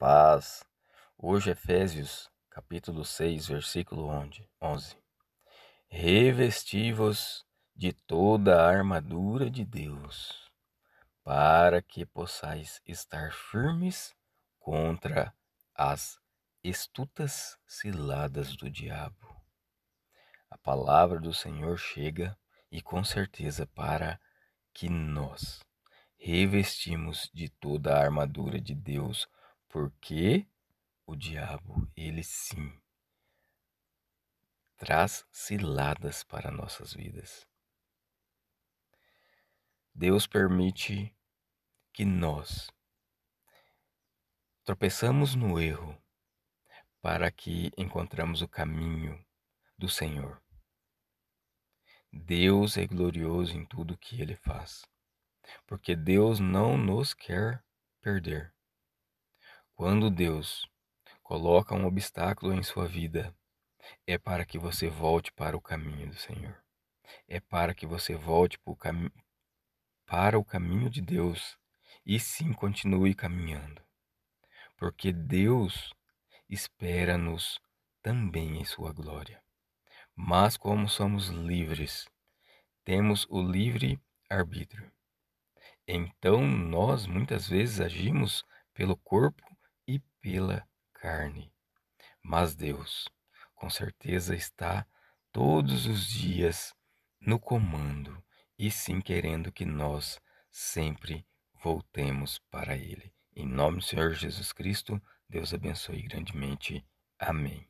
paz. Hoje, Efésios, capítulo 6, versículo 11. vos de toda a armadura de Deus, para que possais estar firmes contra as estutas ciladas do diabo. A palavra do Senhor chega e com certeza para que nós revestimos de toda a armadura de Deus porque o diabo, ele sim, traz ciladas para nossas vidas. Deus permite que nós tropeçamos no erro para que encontramos o caminho do Senhor. Deus é glorioso em tudo que ele faz, porque Deus não nos quer perder. Quando Deus coloca um obstáculo em sua vida, é para que você volte para o caminho do Senhor. É para que você volte para o caminho de Deus e sim continue caminhando. Porque Deus espera-nos também em sua glória. Mas como somos livres, temos o livre arbítrio. Então nós muitas vezes agimos pelo corpo pela carne. Mas Deus, com certeza, está todos os dias no comando e sim querendo que nós sempre voltemos para Ele. Em nome do Senhor Jesus Cristo, Deus abençoe grandemente. Amém.